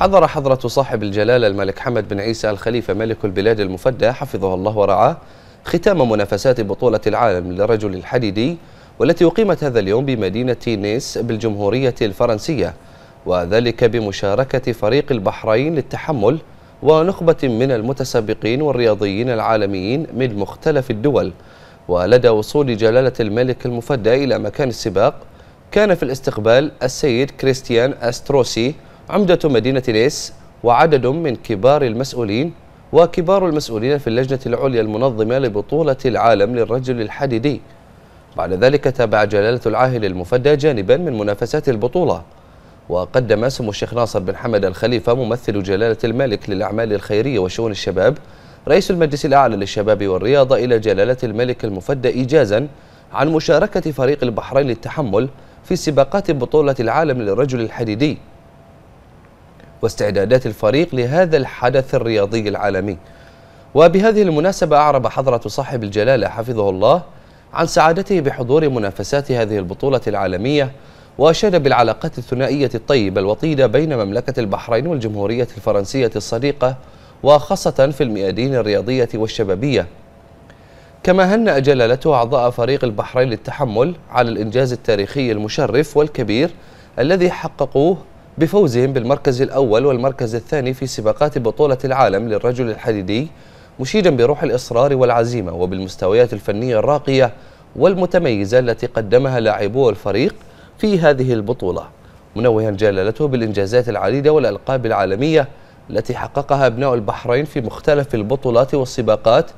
حضر حضرة صاحب الجلالة الملك حمد بن عيسى الخليفة ملك البلاد المفدى حفظه الله ورعاه ختام منافسات بطولة العالم للرجل الحديدي والتي أقيمت هذا اليوم بمدينة نيس بالجمهورية الفرنسية وذلك بمشاركة فريق البحرين للتحمل ونخبة من المتسابقين والرياضيين العالميين من مختلف الدول ولدى وصول جلالة الملك المفدى إلى مكان السباق كان في الاستقبال السيد كريستيان أستروسي عمدة مدينة ليس وعدد من كبار المسؤولين وكبار المسؤولين في اللجنة العليا المنظمة لبطولة العالم للرجل الحديدي بعد ذلك تابع جلالة العاهل المفدى جانبا من منافسات البطولة وقدم سمو الشيخ ناصر بن حمد الخليفة ممثل جلالة الملك للأعمال الخيرية وشؤون الشباب رئيس المجلس الأعلى للشباب والرياضة إلى جلالة الملك المفدى إيجازا عن مشاركة فريق البحرين للتحمل في سباقات بطولة العالم للرجل الحديدي واستعدادات الفريق لهذا الحدث الرياضي العالمي وبهذه المناسبة أعرب حضرة صاحب الجلالة حفظه الله عن سعادته بحضور منافسات هذه البطولة العالمية وأشاد بالعلاقات الثنائية الطيبة الوطيدة بين مملكة البحرين والجمهورية الفرنسية الصديقة وخاصة في الميادين الرياضية والشبابية كما هنأ جلالته أعضاء فريق البحرين للتحمل على الإنجاز التاريخي المشرف والكبير الذي حققوه بفوزهم بالمركز الأول والمركز الثاني في سباقات بطولة العالم للرجل الحديدي مشيدا بروح الإصرار والعزيمة وبالمستويات الفنية الراقية والمتميزة التي قدمها لاعبو الفريق في هذه البطولة منوها جلالته بالإنجازات العديدة والألقاب العالمية التي حققها أبناء البحرين في مختلف البطولات والسباقات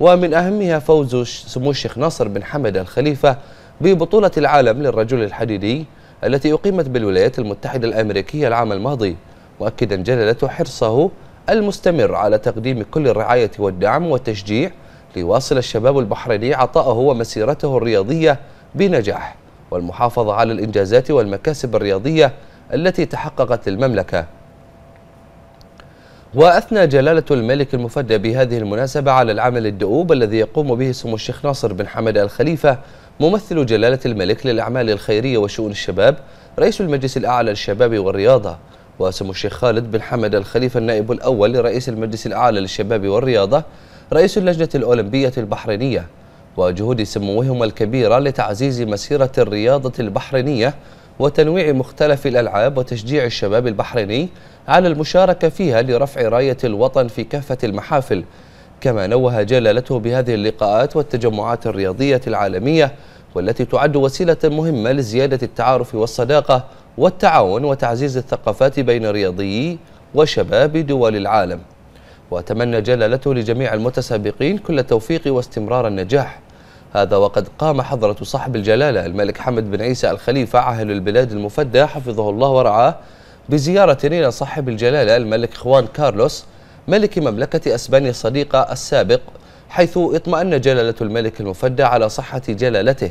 ومن أهمها فوز سمو الشيخ ناصر بن حمد الخليفة ببطولة العالم للرجل الحديدي التي أقيمت بالولايات المتحدة الأمريكية العام الماضي مؤكدا جلالته حرصه المستمر على تقديم كل الرعاية والدعم والتشجيع ليواصل الشباب البحريني عطاءه ومسيرته الرياضية بنجاح والمحافظة على الإنجازات والمكاسب الرياضية التي تحققت للمملكة وأثنى جلالة الملك المفدى بهذه المناسبة على العمل الدؤوب الذي يقوم به سمو الشيخ ناصر بن حمد الخليفة ممثل جلالة الملك للأعمال الخيرية وشؤون الشباب رئيس المجلس الأعلى للشباب والرياضة وسمو الشيخ خالد بن حمد الخليفة النائب الأول لرئيس المجلس الأعلى للشباب والرياضة رئيس اللجنة الأولمبية البحرينية وجهود سموهما الكبيرة لتعزيز مسيرة الرياضة البحرينية وتنويع مختلف الألعاب وتشجيع الشباب البحريني على المشاركة فيها لرفع راية الوطن في كافة المحافل كما نوه جلالته بهذه اللقاءات والتجمعات الرياضية العالمية والتي تعد وسيلة مهمة لزيادة التعارف والصداقة والتعاون وتعزيز الثقافات بين رياضيي وشباب دول العالم وتمنى جلالته لجميع المتسابقين كل التوفيق واستمرار النجاح هذا وقد قام حضرة صاحب الجلالة الملك حمد بن عيسى الخليفة عاهل البلاد المفدى حفظه الله ورعاه بزيارة إلى صاحب الجلالة الملك خوان كارلوس ملك مملكة أسبانيا الصديقة السابق حيث اطمأن جلالة الملك المفدى على صحة جلالته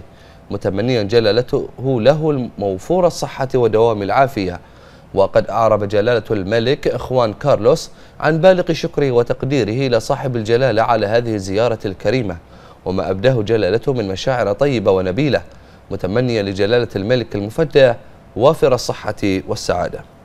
متمنيا جلالته له الموفور الصحة ودوام العافية وقد أعرب جلالة الملك إخوان كارلوس عن بالغ شكره وتقديره لصاحب الجلالة على هذه الزيارة الكريمة وما أبداه جلالته من مشاعر طيبة ونبيلة متمنيا لجلالة الملك المفدى وافر الصحة والسعادة